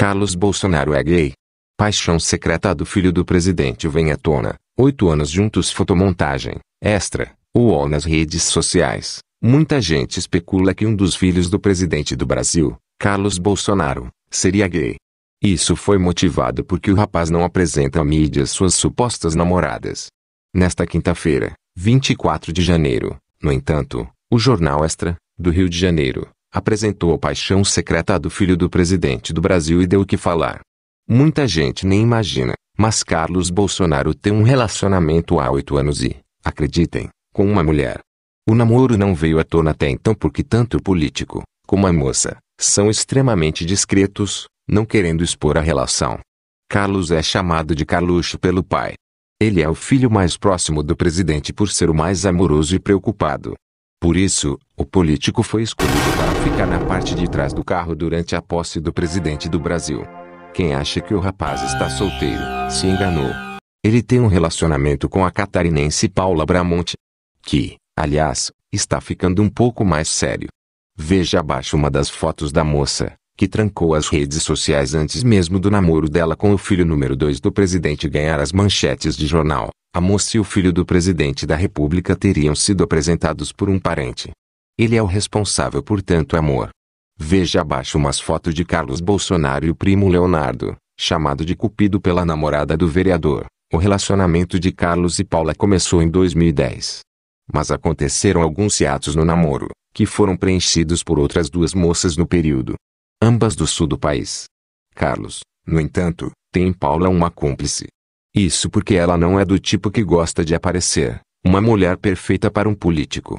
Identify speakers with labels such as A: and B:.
A: Carlos Bolsonaro é gay. Paixão secreta do filho do presidente vem à tona. Oito anos juntos fotomontagem. Extra. UOL nas redes sociais. Muita gente especula que um dos filhos do presidente do Brasil, Carlos Bolsonaro, seria gay. Isso foi motivado porque o rapaz não apresenta à mídia suas supostas namoradas. Nesta quinta-feira, 24 de janeiro, no entanto, o jornal Extra, do Rio de Janeiro, apresentou a paixão secreta do filho do presidente do Brasil e deu o que falar. Muita gente nem imagina, mas Carlos Bolsonaro tem um relacionamento há oito anos e, acreditem, com uma mulher. O namoro não veio à tona até então porque tanto o político, como a moça, são extremamente discretos, não querendo expor a relação. Carlos é chamado de Carluxo pelo pai. Ele é o filho mais próximo do presidente por ser o mais amoroso e preocupado. Por isso, o político foi escolhido para ficar na parte de trás do carro durante a posse do presidente do Brasil. Quem acha que o rapaz está solteiro, se enganou. Ele tem um relacionamento com a catarinense Paula Bramonte, que, aliás, está ficando um pouco mais sério. Veja abaixo uma das fotos da moça, que trancou as redes sociais antes mesmo do namoro dela com o filho número 2 do presidente ganhar as manchetes de jornal. A moça e o filho do presidente da república teriam sido apresentados por um parente. Ele é o responsável por tanto amor. Veja abaixo umas fotos de Carlos Bolsonaro e o primo Leonardo, chamado de Cupido pela namorada do vereador. O relacionamento de Carlos e Paula começou em 2010. Mas aconteceram alguns hiatos no namoro, que foram preenchidos por outras duas moças no período. Ambas do sul do país. Carlos, no entanto, tem em Paula uma cúmplice. Isso porque ela não é do tipo que gosta de aparecer, uma mulher perfeita para um político.